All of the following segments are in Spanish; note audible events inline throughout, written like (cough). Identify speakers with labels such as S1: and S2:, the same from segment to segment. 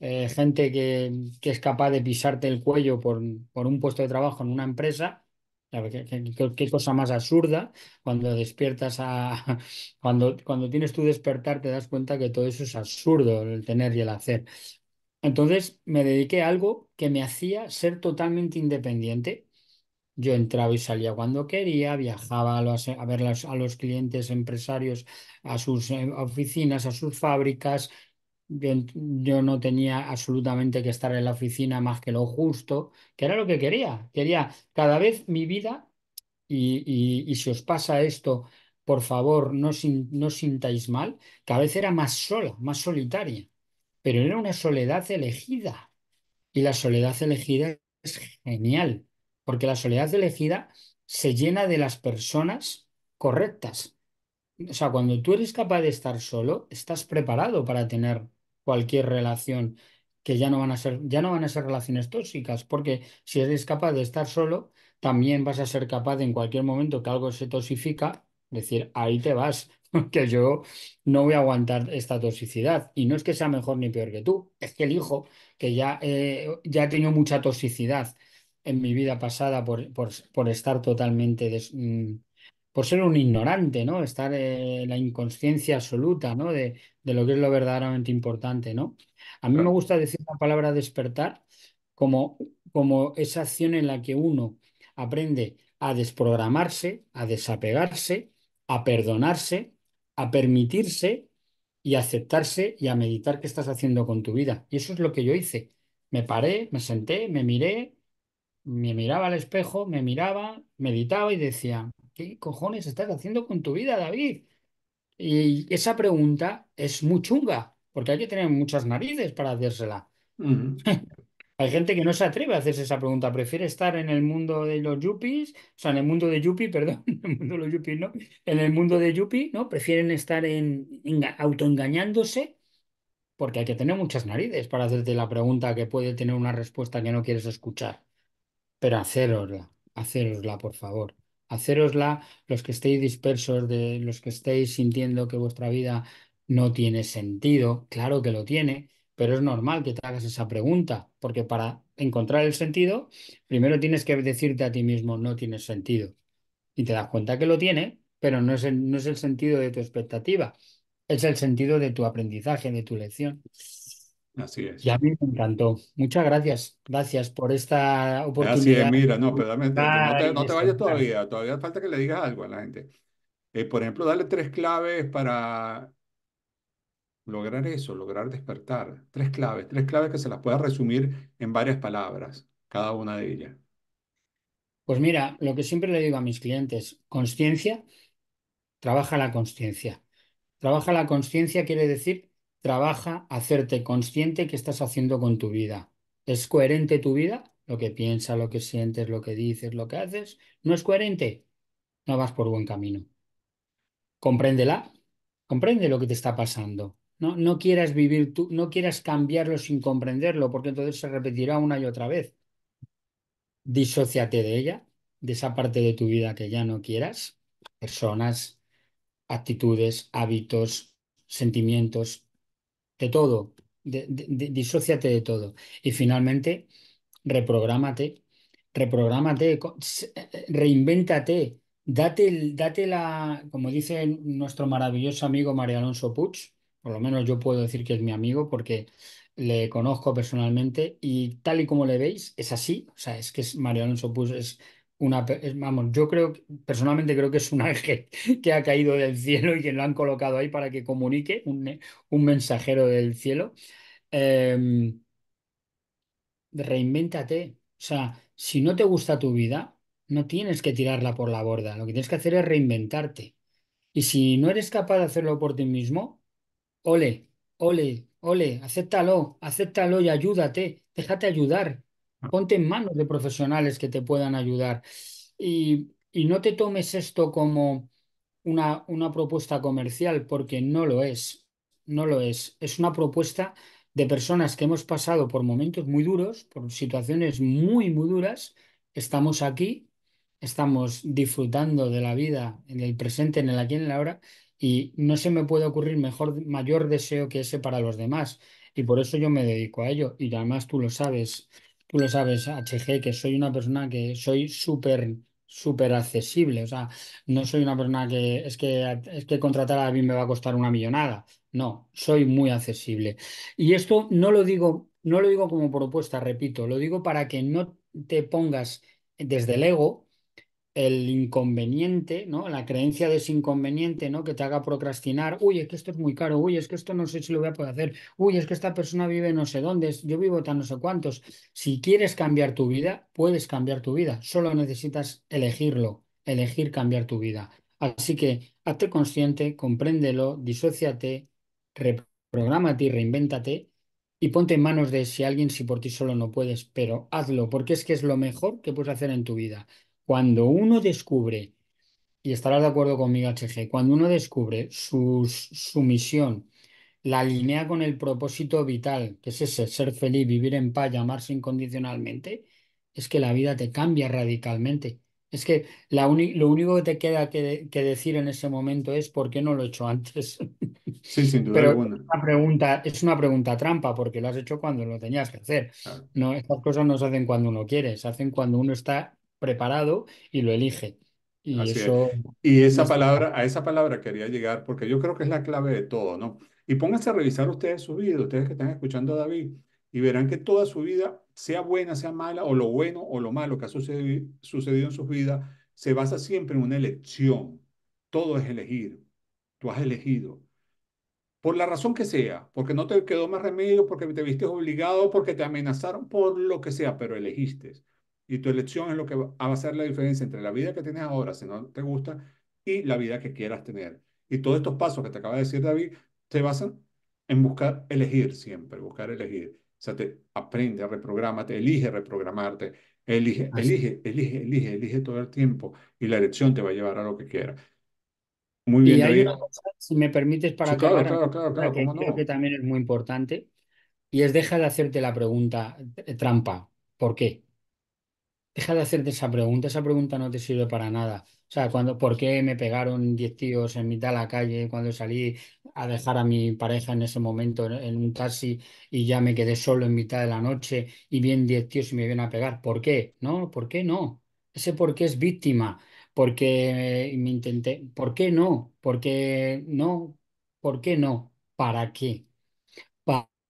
S1: Eh, gente que, es capaz de pisarte el cuello por, un puesto de trabajo en una empresa. ¿Qué, cosa más absurda cuando despiertas (laughs) Cuando, cuando tienes tu despertar, te das cuenta que todo eso es absurdo, el tener y el hacer. Entonces me dediqué a algo que me hacía ser totalmente independiente. Yo entraba y salía cuando quería, viajaba a, ver a los clientes empresarios, a sus eh, oficinas, a sus fábricas, yo, yo, no tenía absolutamente que estar en la oficina más que lo justo, que era lo que quería. Quería cada vez mi vida, y, si os pasa esto, por favor, no, no sintáis mal, cada vez era más sola, más solitaria, pero era una soledad elegida. Y la soledad elegida es genial, porque la soledad elegida se llena de las personas correctas o sea, cuando tú eres capaz de estar solo, estás preparado para tener cualquier relación que ya no van a ser, ya no van a ser relaciones tóxicas, porque si eres capaz de estar solo, también vas a ser capaz en cualquier momento que algo se toxifica, decir, ahí te vas, (laughs) que yo no voy a aguantar esta toxicidad. Y no es que sea mejor ni peor que tú, es que el hijo, que ya, eh, ya he tenido mucha toxicidad en mi vida pasada por, por, por estar totalmente mm, por ser un ignorante, ¿no? Estar en eh, la inconsciencia absoluta, ¿no? De, lo que es lo verdaderamente importante, ¿no? A mí me gusta decir la palabra despertar como, como esa acción en la que uno aprende a desprogramarse, a desapegarse, a perdonarse, a permitirse y a aceptarse y a meditar qué estás haciendo con tu vida. Y eso es lo que yo hice. Me paré, me senté, me miré, me miraba al espejo, me miraba, meditaba y decía, ¿qué cojones estás haciendo con tu vida, David? Y esa pregunta es muy chunga, porque hay que tener muchas narices para hacérsela. (laughs) Hay gente que no se atreve a hacerse esa pregunta, prefiere estar en el mundo de los yuppies, o sea, en el mundo de yuppie, (laughs) perdón, en el mundo de los yuppies, ¿no? En el mundo de yuppie, ¿no? Prefieren estar en, autoengañándose porque hay que tener muchas narices para hacerte la pregunta que puede tener una respuesta que no quieres escuchar. Pero hacérosla, hacérosla, por favor hacerosla los que estéis dispersos, de los que estéis sintiendo que vuestra vida no tiene sentido. Claro que lo tiene, pero es normal que te hagas esa pregunta, porque para encontrar el sentido, primero tienes que decirte a ti mismo, no tiene sentido. Y te das cuenta que lo tiene, pero no es no es el sentido de tu expectativa, es el sentido de tu aprendizaje, de tu lección. Así es. Y a mí me encantó. Muchas gracias. Gracias por esta oportunidad. Así es, mira, no, pero no, te, vayas todavía.
S2: Todavía falta que le digas algo a la gente. Eh, por ejemplo, dale tres claves para lograr eso, lograr despertar. Tres claves, tres claves que se las pueda resumir en varias palabras, cada una de ellas.
S1: Pues mira, lo que siempre le digo a mis clientes, conciencia, trabaja la conciencia. Trabaja la conciencia quiere decir trabaja hacerte consciente que estás haciendo con tu vida. ¿Es coherente tu vida? Lo que piensas, lo que sientes, lo que dices, lo que haces, no es coherente. No vas por buen camino. Compréndela, comprende lo que te está pasando. No, no quieras vivir tú, no quieras cambiarlo sin comprenderlo, porque entonces se repetirá una y otra vez. disóciate de ella, de esa parte de tu vida que ya no quieras, personas, actitudes, hábitos, sentimientos, de todo, de, de, de todo. Y finalmente, reprográmate, reprográmate, eh, eh, reinvéntate, date, date la, como dice nuestro maravilloso amigo María Alonso Puch, por lo menos yo puedo decir que es mi amigo porque le conozco personalmente y tal y como le veis, es así, o sea, es que es María Alonso Puch es vamos, yo creo, personalmente creo que es un (laughs) ángel que ha caído del cielo y que lo han colocado ahí para que comunique, un, mensajero del cielo. Eh, reinvéntate. O sea, si no te gusta tu vida, no tienes que tirarla por la borda. Lo que tienes que hacer es reinventarte. Y si no eres capaz de hacerlo por ti mismo, ole, ole, ole, acéptalo, acéptalo y ayúdate, déjate ayudar ponte en manos de profesionales que te puedan ayudar y, no te tomes esto como una, una propuesta comercial porque no lo es, no lo es. Es una propuesta de personas que hemos pasado por momentos muy duros, por situaciones muy, muy duras, estamos aquí, estamos disfrutando de la vida en el presente, en el aquí, en la ahora, y no se me puede ocurrir mejor, mayor deseo que ese para los demás. Y por eso yo me dedico a ello, y además tú lo sabes tú lo sabes, HG, que soy una persona que soy súper súper accesible, o sea, no soy una persona que es que es que contratar a mí me va a costar una millonada, no, soy muy accesible. Y esto no lo digo no lo digo como propuesta, repito, lo digo para que no te pongas desde el ego el inconveniente, ¿no? La creencia de ese inconveniente, ¿no? Que te haga procrastinar, uy, es que esto es muy caro, uy, es que esto no sé si lo voy a poder hacer, uy, es que esta persona vive no sé dónde, yo vivo tan no sé cuántos. Si quieres cambiar tu vida, puedes cambiar tu vida, solo necesitas elegirlo, elegir cambiar tu vida. Así que hazte consciente, compréndelo, disóciate, reprogramate y reinvéntate y ponte en manos de si alguien si por ti solo no puedes, pero hazlo, porque es que es lo mejor que puedes hacer en tu vida. Cuando uno descubre, y estarás de acuerdo conmigo, HG, cuando uno descubre su, su misión, la alinea con el propósito vital, que es ese, ser feliz, vivir en paz, amarse incondicionalmente, es que la vida te cambia radicalmente. Es que la lo único que te queda que, decir en ese momento es ¿por qué no lo he hecho antes?
S2: Sí, sin duda Pero alguna. Es
S1: una, pregunta, es una pregunta trampa porque lo has hecho cuando lo tenías que hacer. No, estas cosas no se hacen cuando uno quiere, se hacen cuando uno está preparado y lo elige. Y,
S2: esa palabra, a esa palabra quería llegar porque yo creo que es la clave de todo, ¿no? Y pónganse a revisar ustedes su vida, ustedes que están escuchando a David, y verán que toda su vida, sea buena, sea mala, o lo bueno o lo malo que ha sucedido, sucedido en sus vidas, se basa siempre en una elección. Todo es elegir. Tú has elegido. Por la razón que sea, porque no te quedó más remedio, porque te viste obligado, porque te amenazaron, por lo que sea, pero elegiste. Y tu elección es lo que va a hacer la diferencia entre la vida que tienes ahora, si no te gusta, y la vida que quieras tener. Y todos estos pasos que te acaba de decir David te basan en buscar elegir siempre, buscar elegir. O sea, te aprende, reprogramate, elige reprogramarte, elige, elige, elige, elige, elige todo el tiempo y la elección te va a llevar a lo que quieras. Muy bien, David.
S1: si me permites para acabar, que que también es muy importante, y es deja de hacerte la pregunta eh, trampa, ¿por qué? deja de hacerte esa pregunta, esa pregunta no te sirve para nada. O sea, cuando, ¿por qué me pegaron 10 tíos en mitad de la calle cuando salí a dejar a mi pareja en ese momento en un taxi y ya me quedé solo en mitad de la noche y bien 10 tíos y me vienen a pegar? ¿Por qué? No, ¿por qué no? Ese por qué es víctima, porque me intenté, ¿por qué no? ¿Por qué no? ¿Por qué no? ¿Para qué?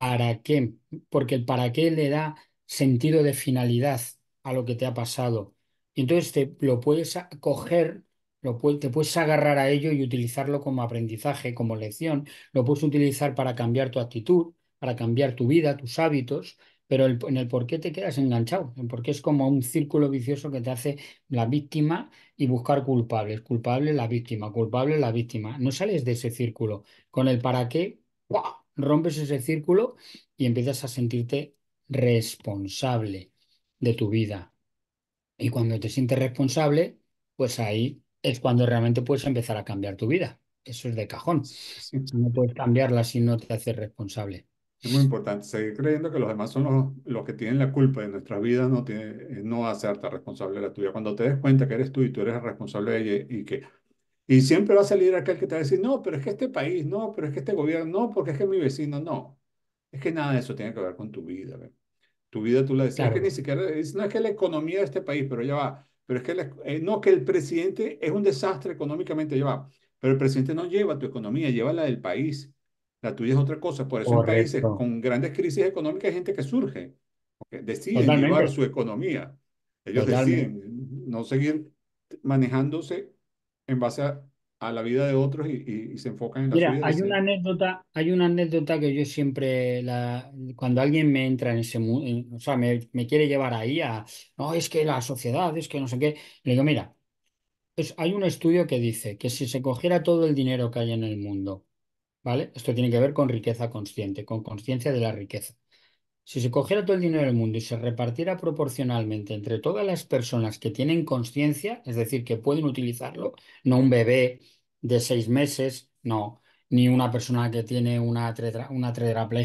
S1: ¿Para qué? Porque el para qué le da sentido de finalidad a lo que te ha pasado. Y entonces te lo puedes coger, lo te puedes agarrar a ello y utilizarlo como aprendizaje, como lección. Lo puedes utilizar para cambiar tu actitud, para cambiar tu vida, tus hábitos, pero en el por qué te quedas enganchado, en por qué es como un círculo vicioso que te hace la víctima y buscar culpables, culpable la víctima, culpable la víctima. No sales de ese círculo. Con el para qué, rompes ese círculo y empiezas a sentirte responsable de tu vida. Y cuando te sientes responsable, pues ahí es cuando realmente puedes empezar a cambiar tu vida. Eso es de cajón. No puedes cambiarla si no te haces responsable.
S2: Es muy importante seguir creyendo que los demás son los, que tienen la culpa de nuestra vida, no, tiene, eh, no hacerte responsable de la tuya. Cuando te des cuenta que eres tú y tú eres el responsable de ella y que... Y siempre va a salir aquel que te va a decir, no, pero es que este país, no, pero es que este gobierno, no, porque es que mi vecino, no. Es que nada de eso tiene que ver con tu vida. ¿verdad? Tu vida tú la decías que ni siquiera, es, no es que la economía de este país, pero ya va. Pero es que eh, no, que el presidente es un desastre económicamente, ya va. Pero el presidente no lleva tu economía, lleva la del país. La tuya es otra cosa. Por eso en países con grandes crisis económicas hay gente que surge, que deciden llevar su economía. Ellos deciden no seguir manejándose en base a a la vida de otros y, se enfocan
S1: en la Mira, hay una anécdota, hay una anécdota que yo siempre, la, cuando alguien me entra en ese mundo, o sea, me, me, quiere llevar ahí a, no, es que la sociedad, es que no sé qué, le digo, mira, pues hay un estudio que dice que si se cogiera todo el dinero que hay en el mundo, ¿vale? Esto tiene que ver con riqueza consciente, con conciencia de la riqueza. Si se cogiera todo el dinero del mundo y se repartiera proporcionalmente entre todas las personas que tienen conciencia, es decir, que pueden utilizarlo, no un bebé de seis meses, no, ni una persona que tiene una,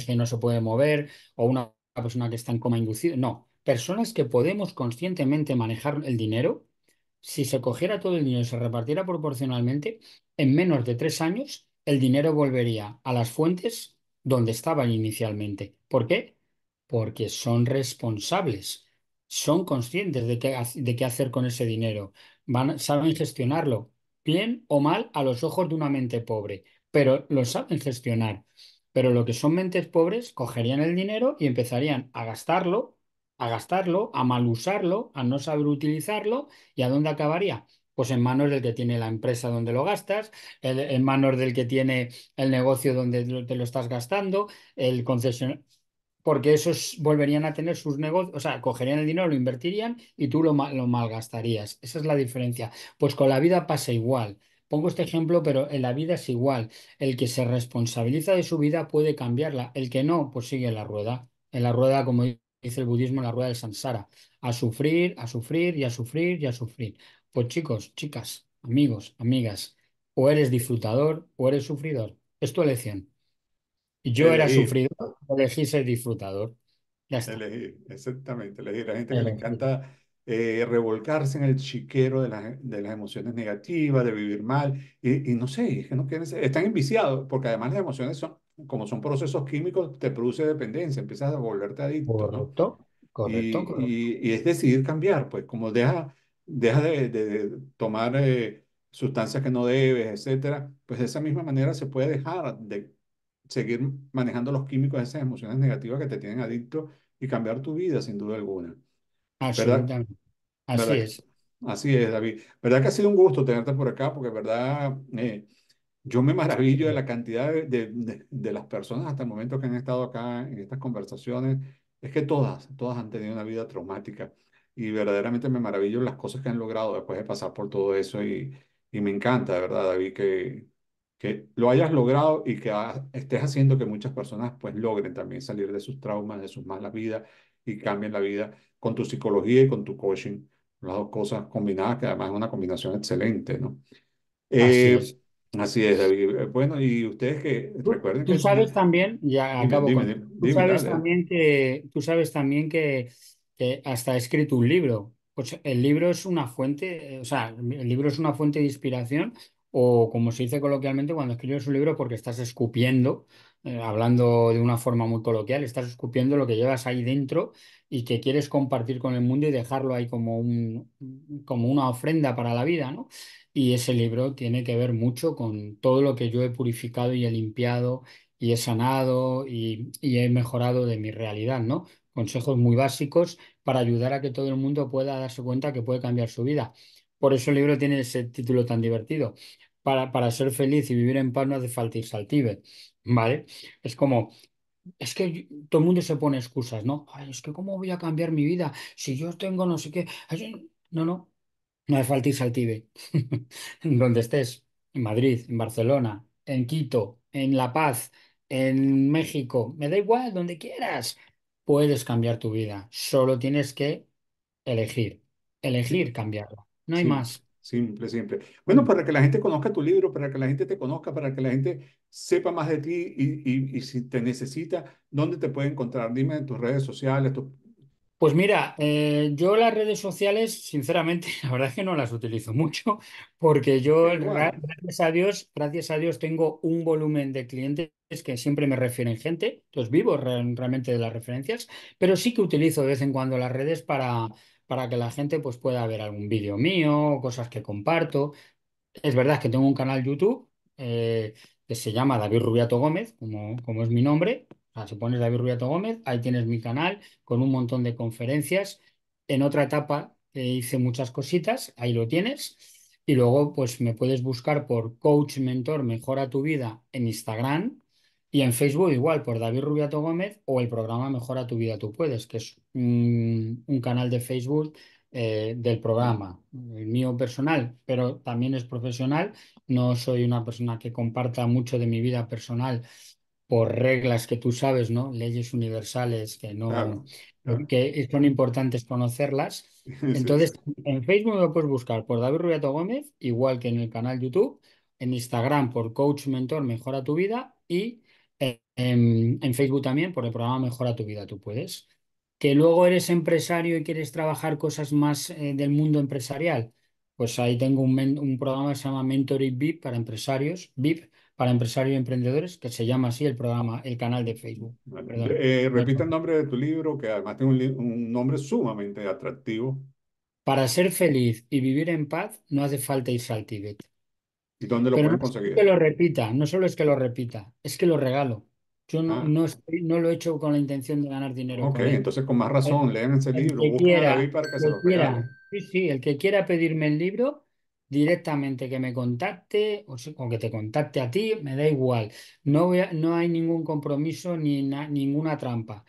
S1: y no se puede mover, o una persona que está en coma inducido, no, personas que podemos conscientemente manejar el dinero, si se cogiera todo el dinero y se repartiera proporcionalmente, en menos de tres años el dinero volvería a las fuentes donde estaba inicialmente. ¿Por qué? porque son responsables, son conscientes de qué, de qué hacer con ese dinero, Van, saben gestionarlo, bien o mal a los ojos de una mente pobre, pero lo saben gestionar. Pero lo que son mentes pobres cogerían el dinero y empezarían a gastarlo, a gastarlo, a mal usarlo, a no saber utilizarlo y a dónde acabaría. Pues en manos del que tiene la empresa donde lo gastas, en manos del que tiene el negocio donde te lo estás gastando, el concesionario porque esos volverían a tener sus negocios, o sea, cogerían el dinero, lo invertirían y tú lo, lo malgastarías. Esa es la diferencia. Pues con la vida pasa igual. Pongo este ejemplo, pero en la vida es igual. El que se responsabiliza de su vida puede cambiarla. El que no, pues sigue en la rueda. En la rueda, como dice el budismo, en la rueda del samsara. A sufrir, a sufrir y a sufrir y a sufrir. Pues chicos, chicas, amigos, amigas, o eres disfrutador o eres sufridor. Es tu elección. Yo era sufridor elegir ser disfrutador.
S2: Ya está. Elegir, exactamente, elegir. La gente que le encanta eh, revolcarse en el chiquero de, de, las emociones negativas, de vivir mal, y, y no sé, es que no quieren ser, están enviciados, porque además las emociones son, como son procesos químicos, te produce dependencia, empiezas a volverte adicto. Correcto, correcto. Y, Y, es decidir cambiar, pues como deja, deja de, tomar eh, sustancias que no debes, etcétera, pues de esa misma manera se puede dejar de seguir manejando los químicos, esas emociones negativas que te tienen adicto y cambiar tu vida, sin duda alguna.
S1: Así es.
S2: Así es, David. ¿Verdad que ha sido un gusto tenerte por acá? Porque, ¿verdad? Eh, yo me maravillo de la cantidad de, las personas hasta el momento que han estado acá en estas conversaciones. Es que todas, todas han tenido una vida traumática y verdaderamente me maravillo las cosas que han logrado después de pasar por todo eso y, y me encanta, ¿verdad, David? Que, que lo hayas logrado y que estés haciendo que muchas personas pues logren también salir de sus traumas, de sus malas vidas y cambien la vida con tu psicología y con tu coaching. Las dos cosas combinadas, que además es una combinación excelente, ¿no? así, eh, es. así David. Eh, bueno, y ustedes que tú, recuerden tú sabes
S1: también, ya acabo tú, sabes también que, tú sabes también que, hasta he escrito un libro. Pues el libro es una fuente, o sea, el libro es una fuente de inspiración o como se dice coloquialmente cuando escribes un libro porque estás escupiendo, eh, hablando de una forma muy coloquial, estás escupiendo lo que llevas ahí dentro y que quieres compartir con el mundo y dejarlo ahí como, como una ofrenda para la vida, ¿no? Y ese libro tiene que ver mucho con todo lo que yo he purificado y he limpiado y he sanado y, y he mejorado de mi realidad, ¿no? Consejos muy básicos para ayudar a que todo el mundo pueda darse cuenta que puede cambiar su vida. Por eso el libro tiene ese título tan divertido. Para, para ser feliz y vivir en paz no hace falta irse al Tíbet, ¿vale? Es como, es que todo el mundo se pone excusas, ¿no? Ay, es que ¿cómo voy a cambiar mi vida si yo tengo no sé qué? no, no, no hace falta irse al Tíbet. (laughs) Donde estés, en Madrid, en Barcelona, en Quito, en La Paz, en México, me da igual, donde quieras, puedes cambiar tu vida. Solo tienes que elegir, elegir cambiarla. No hay más.
S2: Simple, simple. Bueno, para que la gente conozca tu libro, para que la gente te conozca, para que la gente sepa más de ti y, si te necesita, ¿dónde te puede encontrar? Dime en tus redes
S1: sociales, Pues mira, eh, yo las redes sociales, sinceramente, (laughs) la verdad es que no las utilizo mucho, porque yo, gracias a Dios, gracias a Dios, tengo un volumen de clientes que siempre me refieren gente, entonces vivo realmente de las referencias, pero sí que utilizo de vez en cuando las redes para, para que la gente pues, pueda ver algún vídeo mío, cosas que comparto. Es verdad que tengo un canal YouTube eh, que se llama David Rubiato Gómez, como, como es mi nombre. se sea, pones David Rubiato Gómez, ahí tienes mi canal con un montón de conferencias. En otra etapa eh, hice muchas cositas, ahí lo tienes. Y luego, pues me puedes buscar por Coach Mentor Mejora tu Vida en Instagram y en Facebook igual, por David Rubiato Gómez o el programa Mejora tu vida, tú puedes, que es un, canal de Facebook eh, del programa, el mío personal, pero también es profesional. No soy una persona que comparta mucho de mi vida personal por reglas que tú sabes, ¿no? Leyes universales que no que son importantes conocerlas. (laughs) Entonces, en Facebook me puedes buscar por David Rubiato Gómez, igual que en el canal YouTube, en Instagram por Coach Mentor Mejora tu vida y en, Facebook también por el programa Mejora tu vida, tú puedes. Que luego eres empresario y quieres trabajar cosas más eh, del mundo empresarial. Pues ahí tengo un, un programa que se llama Mentoring VIP para empresarios, VIP para empresarios y emprendedores, que se llama así el programa, el canal de Facebook. Eh,
S2: eh, repite el nombre de tu libro, que además tiene un, nombre sumamente atractivo.
S1: Para ser feliz y vivir en paz no hace falta irse al Tíbet.
S2: ¿Y dónde lo Pero conseguir? Es que lo
S1: repita, no solo es que lo repita, es que lo regalo. Yo no, ah. no lo he hecho con la intención de ganar dinero. Ok, entonces con más razón, lean ese el libro, que para que el se lo Sí, sí, el que quiera pedirme el libro, directamente que me contacte o, que te contacte a ti, me da igual. No, voy no hay ningún compromiso ni ninguna trampa.